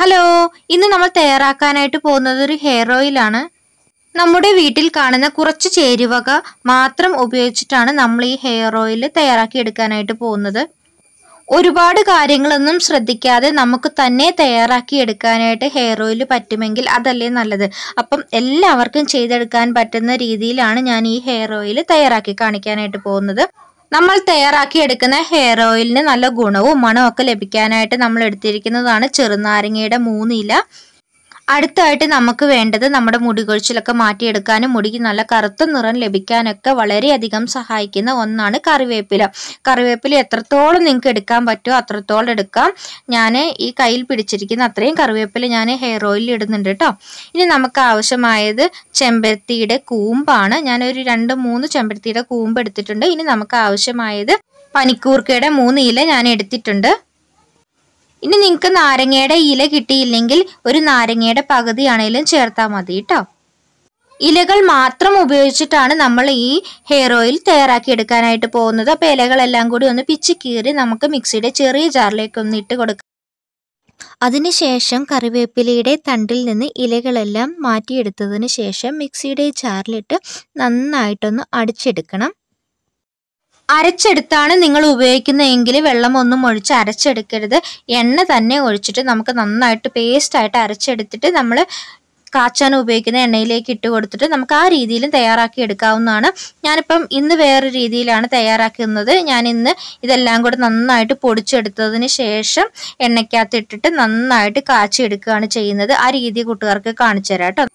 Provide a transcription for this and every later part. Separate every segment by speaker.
Speaker 1: hello ഇന്ന് നമ്മൾ തയ്യാറാക്കാനായിട്ട് പോകുന്നത് ഒരു ഹെയർ ഓയിലാണ് നമ്മുടെ വീട്ടിൽ കാണുന്ന കുറച്ച് ചേരുവക മാത്രം ഉപയോഗിച്ചിട്ടാണ് നമ്മൾ ഈ ഹെയർ ഓയിൽ തയ്യാറാക്കി എടുക്കാനായിട്ട് പോകുന്നത് ഒരുപാട് കാര്യങ്ങളൊന്നും ശ്രദ്ധിക്കാതെ നമുക്ക് തന്നെ തയ്യാറാക്കി എടുക്കാനായിട്ട് ഹെയർ ഓയിൽ പറ്റുമെങ്കിൽ അതല്ലേ നല്ലത് അപ്പം എല്ലാവർക്കും ചെയ്തെടുക്കാൻ പറ്റുന്ന രീതിയിലാണ് ഞാൻ ഈ ഹെയർ ഓയിൽ തയ്യാറാക്കി കാണിക്കാനായിട്ട് പോകുന്നത് നമ്മൾ തയ്യാറാക്കി എടുക്കുന്ന ഹെയർ ഓയിലിന് നല്ല ഗുണവും മണവും ഒക്കെ ലഭിക്കാനായിട്ട് നമ്മൾ എടുത്തിരിക്കുന്നതാണ് ചെറുനാരങ്ങയുടെ മൂന്നില അടുത്തായിട്ട് നമുക്ക് വേണ്ടത് നമ്മുടെ മുടി കൊഴിച്ചിലൊക്കെ മാറ്റിയെടുക്കാനും മുടിക്ക് നല്ല കറുത്ത നിറം ലഭിക്കാനൊക്കെ വളരെയധികം സഹായിക്കുന്ന ഒന്നാണ് കറിവേപ്പില കറിവേപ്പില എത്രത്തോളം നിങ്ങൾക്ക് എടുക്കാൻ പറ്റുമോ അത്രത്തോളം എടുക്കാം ഞാൻ ഈ കയ്യിൽ പിടിച്ചിരിക്കുന്ന അത്രയും കറിവേപ്പില ഞാൻ ഹെയർ ഓയിലിൽ ഇടുന്നുണ്ട് കേട്ടോ ഇനി നമുക്ക് ആവശ്യമായത് ചെമ്പരത്തിയുടെ കൂമ്പാണ് ഞാനൊരു രണ്ട് മൂന്ന് ചെമ്പരത്തിയുടെ കൂമ്പ് എടുത്തിട്ടുണ്ട് ഇനി നമുക്ക് ആവശ്യമായത് പനിക്കൂർക്കയുടെ മൂന്ന് ഇല ഞാൻ എടുത്തിട്ടുണ്ട് ഇനി നിങ്ങൾക്ക് നാരങ്ങയുടെ ഇല കിട്ടിയില്ലെങ്കിൽ ഒരു നാരങ്ങയുടെ പകുതിയാണേലും ചേർത്താൽ മതി കേട്ടോ ഇലകൾ മാത്രം ഉപയോഗിച്ചിട്ടാണ് നമ്മൾ ഈ ഹെയർ ഓയിൽ തയ്യാറാക്കി എടുക്കാനായിട്ട് പോകുന്നത് അപ്പോൾ ഇലകളെല്ലാം കൂടി ഒന്ന് പിച്ച് കീറി നമുക്ക് മിക്സിയുടെ ചെറിയ ജാറിലേക്ക് ഒന്ന് ഇട്ട് കൊടുക്കാം അതിനുശേഷം കറിവേപ്പിലയുടെ തണ്ടിൽ നിന്ന് ഇലകളെല്ലാം മാറ്റിയെടുത്തതിന് ശേഷം മിക്സിയുടെ ചാറിലിട്ട് നന്നായിട്ടൊന്ന് അടിച്ചെടുക്കണം അരച്ചെടുത്താണ് നിങ്ങൾ ഉപയോഗിക്കുന്നതെങ്കിൽ വെള്ളം ഒന്നും ഒഴിച്ച് അരച്ചെടുക്കരുത് എണ്ണ തന്നെ ഒഴിച്ചിട്ട് നമുക്ക് നന്നായിട്ട് പേസ്റ്റായിട്ട് അരച്ചെടുത്തിട്ട് നമ്മൾ കാച്ചാൻ ഉപയോഗിക്കുന്ന എണ്ണയിലേക്ക് ഇട്ട് കൊടുത്തിട്ട് നമുക്ക് ആ രീതിയിലും തയ്യാറാക്കി എടുക്കാവുന്നതാണ് ഞാനിപ്പം ഇന്ന് വേറെ രീതിയിലാണ് തയ്യാറാക്കുന്നത് ഞാൻ ഇന്ന് ഇതെല്ലാം കൂടെ നന്നായിട്ട് പൊടിച്ചെടുത്തതിന് ശേഷം എണ്ണയ്ക്കകത്ത് ഇട്ടിട്ട് നന്നായിട്ട് കാച്ചി എടുക്കുകയാണ് ചെയ്യുന്നത് ആ രീതി കൂട്ടുകാർക്ക് കാണിച്ചു തരാം കേട്ടോ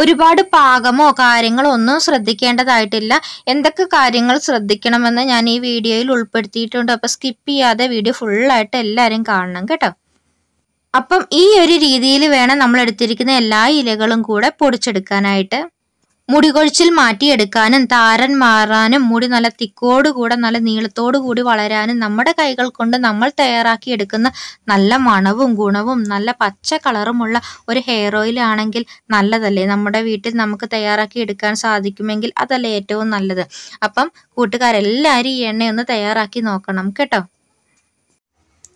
Speaker 1: ഒരുപാട് പാകമോ കാര്യങ്ങളോ ഒന്നും ശ്രദ്ധിക്കേണ്ടതായിട്ടില്ല എന്തൊക്കെ കാര്യങ്ങൾ ശ്രദ്ധിക്കണമെന്ന് ഞാൻ ഈ വീഡിയോയിൽ ഉൾപ്പെടുത്തിയിട്ടുണ്ട് അപ്പോൾ സ്കിപ്പ് ചെയ്യാതെ വീഡിയോ ഫുള്ളായിട്ട് എല്ലാവരും കാണണം കേട്ടോ അപ്പം ഈ ഒരു രീതിയിൽ വേണം നമ്മൾ എടുത്തിരിക്കുന്ന എല്ലാ ഇലകളും കൂടെ പൊടിച്ചെടുക്കാനായിട്ട് മുടികൊഴിച്ചിൽ മാറ്റിയെടുക്കാനും താരൻ മാറാനും മുടി നല്ല തിക്കോടുകൂടെ നല്ല നീളത്തോടുകൂടി വളരാനും നമ്മുടെ കൈകൾ കൊണ്ട് നമ്മൾ തയ്യാറാക്കിയെടുക്കുന്ന നല്ല മണവും ഗുണവും നല്ല പച്ച കളറുമുള്ള ഒരു ഹെയർ ഓയിൽ ആണെങ്കിൽ നല്ലതല്ലേ നമ്മുടെ വീട്ടിൽ നമുക്ക് തയ്യാറാക്കി എടുക്കാൻ സാധിക്കുമെങ്കിൽ അതല്ലേ ഏറ്റവും നല്ലത് അപ്പം കൂട്ടുകാരെല്ലാവരും ഈ എണ്ണയൊന്ന് തയ്യാറാക്കി നോക്കണം കേട്ടോ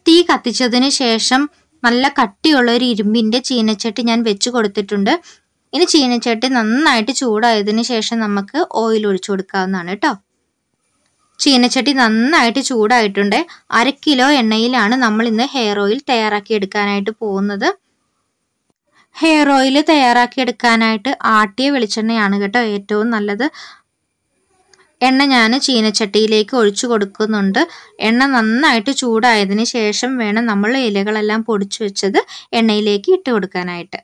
Speaker 1: തീ കത്തിച്ചതിന് ശേഷം നല്ല കട്ടിയുള്ള ഒരു ഇരുമ്പിൻ്റെ ചീനച്ചട്ടി ഞാൻ വെച്ച് കൊടുത്തിട്ടുണ്ട് ഇനി ചീനച്ചട്ടി നന്നായിട്ട് ചൂടായതിനു ശേഷം നമുക്ക് ഓയിൽ ഒഴിച്ചു കൊടുക്കാവുന്നതാണ് കേട്ടോ ചീനച്ചട്ടി നന്നായിട്ട് ചൂടായിട്ടുണ്ട് അര കിലോ എണ്ണയിലാണ് നമ്മൾ ഇന്ന് ഹെയർ ഓയിൽ തയ്യാറാക്കി എടുക്കാനായിട്ട് പോകുന്നത് ഹെയർ ഓയിൽ തയ്യാറാക്കി എടുക്കാനായിട്ട് ആട്ടിയ വെളിച്ചെണ്ണയാണ് കേട്ടോ ഏറ്റവും നല്ലത് എണ്ണ ഞാൻ ചീനച്ചട്ടിയിലേക്ക് ഒഴിച്ചു കൊടുക്കുന്നുണ്ട് എണ്ണ നന്നായിട്ട് ചൂടായതിന് ശേഷം വേണം നമ്മൾ ഇലകളെല്ലാം പൊടിച്ചു വെച്ചത് എണ്ണയിലേക്ക് ഇട്ട് കൊടുക്കാനായിട്ട്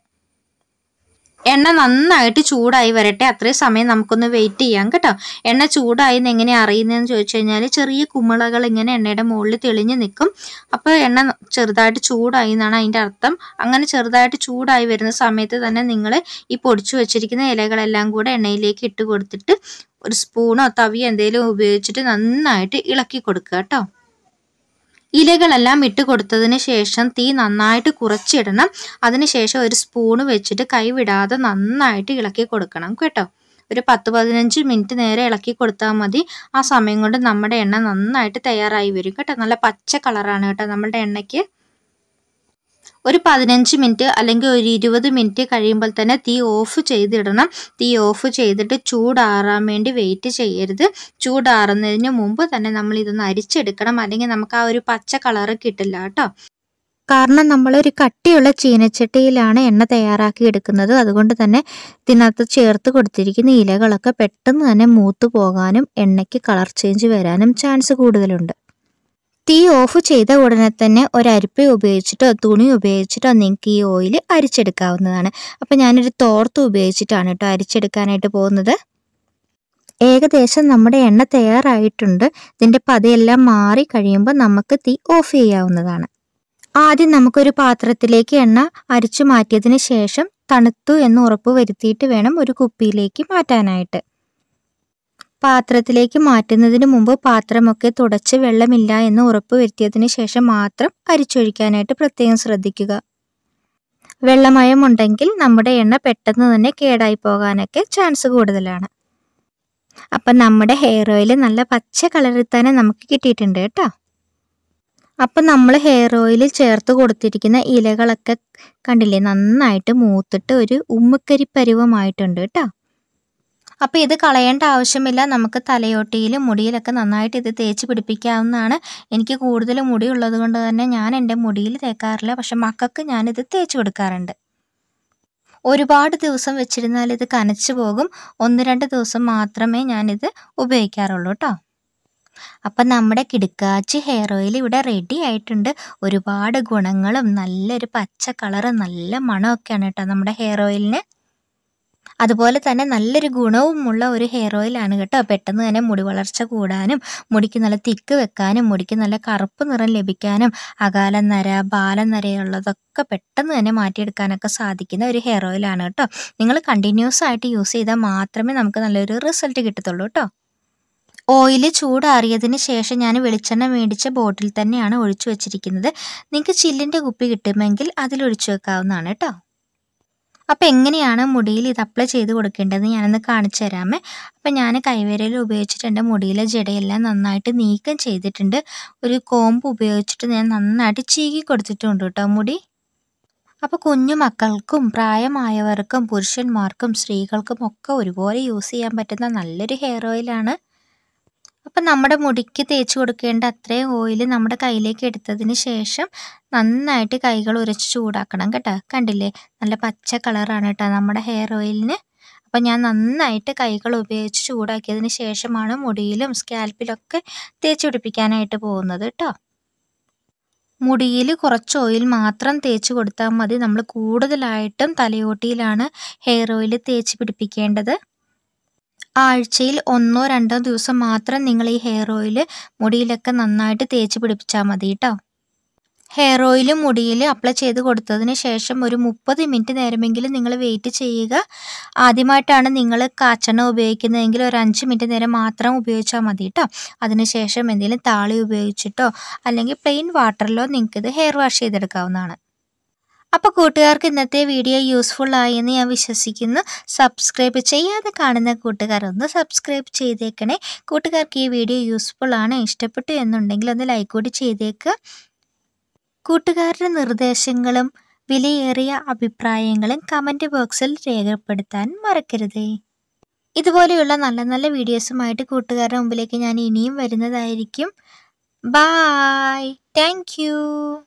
Speaker 1: എണ്ണ നന്നായിട്ട് ചൂടായി വരട്ടെ അത്രയും സമയം നമുക്കൊന്ന് വെയിറ്റ് ചെയ്യാം കേട്ടോ എണ്ണ ചൂടായി എങ്ങനെ അറിയുന്നതെന്ന് ചോദിച്ചു കഴിഞ്ഞാൽ ചെറിയ കുമിളകൾ ഇങ്ങനെ എണ്ണയുടെ മുകളിൽ തെളിഞ്ഞ് നിൽക്കും അപ്പോൾ എണ്ണ ചെറുതായിട്ട് ചൂടായി എന്നാണ് അതിൻ്റെ അർത്ഥം അങ്ങനെ ചെറുതായിട്ട് ചൂടായി വരുന്ന സമയത്ത് തന്നെ നിങ്ങൾ ഈ പൊടിച്ചു വച്ചിരിക്കുന്ന ഇലകളെല്ലാം കൂടെ എണ്ണയിലേക്ക് ഇട്ട് കൊടുത്തിട്ട് ഒരു സ്പൂണോ തവിയോ എന്തെങ്കിലും ഉപയോഗിച്ചിട്ട് നന്നായിട്ട് ഇളക്കി കൊടുക്കുക കേട്ടോ ഇലകളെല്ലാം ഇട്ട് കൊടുത്തതിന് ശേഷം തീ നന്നായിട്ട് കുറച്ചിടണം അതിനുശേഷം ഒരു സ്പൂണ് വെച്ചിട്ട് കൈവിടാതെ നന്നായിട്ട് ഇളക്കി കൊടുക്കണം കേട്ടോ ഒരു പത്ത് പതിനഞ്ച് മിനിറ്റ് നേരെ ഇളക്കി കൊടുത്താൽ മതി ആ സമയം കൊണ്ട് നമ്മുടെ എണ്ണ നന്നായിട്ട് തയ്യാറായി വരും കേട്ടോ നല്ല പച്ച കളറാണ് കേട്ടോ നമ്മുടെ എണ്ണയ്ക്ക് ഒരു പതിനഞ്ച് മിനിറ്റ് അല്ലെങ്കിൽ ഒരു ഇരുപത് മിനിറ്റ് കഴിയുമ്പോൾ തന്നെ തീ ഓഫ് ചെയ്തിടണം തീ ഓഫ് ചെയ്തിട്ട് ചൂടാറാൻ വേണ്ടി വെയിറ്റ് ചെയ്യരുത് ചൂടാറുന്നതിന് മുമ്പ് തന്നെ നമ്മൾ ഇതൊന്ന് അരിച്ചെടുക്കണം അല്ലെങ്കിൽ നമുക്ക് ആ ഒരു പച്ച കളറ് കിട്ടില്ല കേട്ടോ കാരണം നമ്മളൊരു കട്ടിയുള്ള ചീനച്ചട്ടിയിലാണ് എണ്ണ തയ്യാറാക്കി എടുക്കുന്നത് അതുകൊണ്ട് തന്നെ ഇതിനകത്ത് ചേർത്ത് കൊടുത്തിരിക്കുന്ന ഇലകളൊക്കെ പെട്ടെന്ന് തന്നെ മൂത്തു പോകാനും എണ്ണയ്ക്ക് കളർ ചേഞ്ച് വരാനും ചാൻസ് കൂടുതലുണ്ട് തീ ഓഫ് ചെയ്ത ഉടനെ തന്നെ ഒരരിപ്പ ഉപയോഗിച്ചിട്ടോ തുണി ഉപയോഗിച്ചിട്ടോ നിങ്ങൾക്ക് ഈ ഓയിൽ അരിച്ചെടുക്കാവുന്നതാണ് അപ്പോൾ ഞാനൊരു തോർത്ത് ഉപയോഗിച്ചിട്ടാണ് കേട്ടോ അരിച്ചെടുക്കാനായിട്ട് പോകുന്നത് ഏകദേശം നമ്മുടെ എണ്ണ തയ്യാറായിട്ടുണ്ട് ഇതിൻ്റെ പതയെല്ലാം മാറി കഴിയുമ്പോൾ നമുക്ക് തീ ഓഫ് ചെയ്യാവുന്നതാണ് ആദ്യം നമുക്കൊരു പാത്രത്തിലേക്ക് എണ്ണ അരിച്ചു മാറ്റിയതിന് ശേഷം തണുത്തു എന്ന് ഉറപ്പ് വരുത്തിയിട്ട് വേണം ഒരു കുപ്പിയിലേക്ക് മാറ്റാനായിട്ട് പാത്രത്തിലേക്ക് മാറ്റുന്നതിന് മുമ്പ് പാത്രമൊക്കെ തുടച്ച് വെള്ളമില്ല എന്ന് ഉറപ്പുവരുത്തിയതിന് ശേഷം മാത്രം അരിച്ചൊഴിക്കാനായിട്ട് പ്രത്യേകം ശ്രദ്ധിക്കുക വെള്ളമയമുണ്ടെങ്കിൽ നമ്മുടെ എണ്ണ പെട്ടെന്ന് തന്നെ കേടായി പോകാനൊക്കെ ചാൻസ് കൂടുതലാണ് അപ്പം നമ്മുടെ ഹെയർ ഓയിൽ നല്ല പച്ച കളറിൽ തന്നെ നമുക്ക് കിട്ടിയിട്ടുണ്ട് കേട്ടോ അപ്പം നമ്മൾ ഹെയർ ഓയിൽ ചേർത്ത് കൊടുത്തിരിക്കുന്ന ഇലകളൊക്കെ കണ്ടില്ലേ നന്നായിട്ട് മൂത്തിട്ട് ഒരു ഉമ്മക്കരി പരുവമായിട്ടുണ്ട് കേട്ടോ അപ്പോൾ ഇത് കളയേണ്ട ആവശ്യമില്ല നമുക്ക് തലയോട്ടിയിലും മുടിയിലൊക്കെ നന്നായിട്ട് ഇത് തേച്ച് പിടിപ്പിക്കാവുന്നതാണ് എനിക്ക് കൂടുതൽ മുടി ഉള്ളത് കൊണ്ട് തന്നെ ഞാൻ എൻ്റെ മുടിയിൽ തേക്കാറില്ല പക്ഷെ മക്കൾക്ക് ഞാനിത് തേച്ച് കൊടുക്കാറുണ്ട് ഒരുപാട് ദിവസം വെച്ചിരുന്നാൽ ഇത് കനച്ചു പോകും ഒന്ന് രണ്ട് ദിവസം മാത്രമേ ഞാനിത് ഉപയോഗിക്കാറുള്ളൂ കേട്ടോ അപ്പം നമ്മുടെ കിടുക്കാച്ചി ഹെയർ ഓയിൽ ഇവിടെ റെഡി ആയിട്ടുണ്ട് ഒരുപാട് ഗുണങ്ങളും നല്ലൊരു പച്ച കളറ് നല്ല മണമൊക്കെയാണ് കേട്ടോ നമ്മുടെ ഹെയർ ഓയിലിന് അതുപോലെ തന്നെ നല്ലൊരു ഗുണവുമുള്ള ഒരു ഹെയർ ഓയിലാണ് കേട്ടോ പെട്ടെന്ന് തന്നെ മുടി വളർച്ച കൂടാനും മുടിക്ക് നല്ല തിക്ക് വെക്കാനും മുടിക്ക് നല്ല കറുപ്പ് നിറം ലഭിക്കാനും അകാല നര ബാലനരയുള്ളതൊക്കെ നരയുള്ളതൊക്കെ പെട്ടെന്ന് തന്നെ മാറ്റിയെടുക്കാനൊക്കെ സാധിക്കുന്ന ഒരു ഹെയർ ഓയിലാണ് കേട്ടോ നിങ്ങൾ കണ്ടിന്യൂസ് ആയിട്ട് യൂസ് ചെയ്താൽ മാത്രമേ നമുക്ക് നല്ലൊരു റിസൾട്ട് കിട്ടത്തുള്ളൂ കേട്ടോ ഓയിൽ ചൂടാറിയതിന് ശേഷം ഞാൻ വെളിച്ചെണ്ണ മേടിച്ച ബോട്ടിൽ തന്നെയാണ് ഒഴിച്ചു വച്ചിരിക്കുന്നത് നിങ്ങൾക്ക് ചില്ലിൻ്റെ കുപ്പി കിട്ടുമെങ്കിൽ അതിലൊഴിച്ചു വെക്കാവുന്നതാണ് കേട്ടോ അപ്പോൾ എങ്ങനെയാണ് മുടിയിൽ ഇത് അപ്ലൈ ചെയ്ത് കൊടുക്കേണ്ടത് ഞാനൊന്ന് കാണിച്ചു തരാമേ അപ്പോൾ ഞാൻ കൈവരയിൽ ഉപയോഗിച്ചിട്ടുണ്ട് മുടിയിലെ ജടയെല്ലാം നന്നായിട്ട് നീക്കം ചെയ്തിട്ടുണ്ട് ഒരു കോമ്പ് ഉപയോഗിച്ചിട്ട് ഞാൻ നന്നായിട്ട് ചീകി കൊടുത്തിട്ടുണ്ട് കേട്ടോ മുടി അപ്പോൾ കുഞ്ഞു മക്കൾക്കും പ്രായമായവർക്കും പുരുഷന്മാർക്കും സ്ത്രീകൾക്കും ഒക്കെ ഒരുപോലെ യൂസ് ചെയ്യാൻ പറ്റുന്ന നല്ലൊരു ഹെയർ ഓയിലാണ് അപ്പം നമ്മുടെ മുടിക്ക് തേച്ച് കൊടുക്കേണ്ട അത്രയും ഓയിൽ നമ്മുടെ കയ്യിലേക്ക് എടുത്തതിന് ശേഷം നന്നായിട്ട് കൈകൾ ഉരച്ച് ചൂടാക്കണം കേട്ടോ കണ്ടില്ലേ നല്ല പച്ച കളറാണ് കേട്ടോ നമ്മുടെ ഹെയർ ഓയിലിന് അപ്പം ഞാൻ നന്നായിട്ട് കൈകൾ ഉപയോഗിച്ച് ചൂടാക്കിയതിന് ശേഷമാണ് മുടിയിലും സ്കാൽപ്പിലൊക്കെ തേച്ച് പിടിപ്പിക്കാനായിട്ട് പോകുന്നത് കേട്ടോ മുടിയിൽ കുറച്ച് ഓയിൽ മാത്രം തേച്ച് കൊടുത്താൽ മതി നമ്മൾ കൂടുതലായിട്ടും തലയോട്ടിയിലാണ് ഹെയർ ഓയിൽ തേച്ച് പിടിപ്പിക്കേണ്ടത് ആഴ്ചയിൽ ഒന്നോ രണ്ടോ ദിവസം മാത്രം നിങ്ങൾ ഈ ഹെയർ ഓയിൽ മുടിയിലൊക്കെ നന്നായിട്ട് തേച്ച് പിടിപ്പിച്ചാൽ മതി കേട്ടോ ഹെയർ ഓയിൽ മുടിയിൽ അപ്ലൈ ചെയ്ത് കൊടുത്തതിന് ശേഷം ഒരു മുപ്പത് മിനിറ്റ് നേരമെങ്കിലും നിങ്ങൾ വെയിറ്റ് ചെയ്യുക ആദ്യമായിട്ടാണ് നിങ്ങൾ കാച്ചെണ്ണ ഉപയോഗിക്കുന്നതെങ്കിൽ ഒരു അഞ്ച് മിനിറ്റ് നേരം മാത്രം ഉപയോഗിച്ചാൽ മതി കേട്ടോ അതിനുശേഷം എന്തെങ്കിലും താളി ഉപയോഗിച്ചിട്ടോ അല്ലെങ്കിൽ പ്ലെയിൻ വാട്ടറിലോ നിങ്ങൾക്കിത് ഹെയർ വാഷ് ചെയ്തെടുക്കാവുന്നതാണ് അപ്പോൾ കൂട്ടുകാർക്ക് ഇന്നത്തെ വീഡിയോ യൂസ്ഫുൾ ആയെന്ന് ഞാൻ വിശ്വസിക്കുന്നു സബ്സ്ക്രൈബ് ചെയ്യാതെ കാണുന്ന ഒന്ന് സബ്സ്ക്രൈബ് ചെയ്തേക്കണേ കൂട്ടുകാർക്ക് ഈ വീഡിയോ യൂസ്ഫുൾ ആണ് ഇഷ്ടപ്പെട്ടു എന്നുണ്ടെങ്കിൽ ഒന്ന് ലൈക്ക് കൂടി ചെയ്തേക്കുക കൂട്ടുകാരുടെ നിർദ്ദേശങ്ങളും വിലയേറിയ അഭിപ്രായങ്ങളും കമൻറ്റ് ബോക്സിൽ രേഖപ്പെടുത്താൻ മറക്കരുതേ ഇതുപോലെയുള്ള നല്ല നല്ല വീഡിയോസുമായിട്ട് കൂട്ടുകാരുടെ മുമ്പിലേക്ക് ഞാൻ ഇനിയും വരുന്നതായിരിക്കും ബായ് താങ്ക്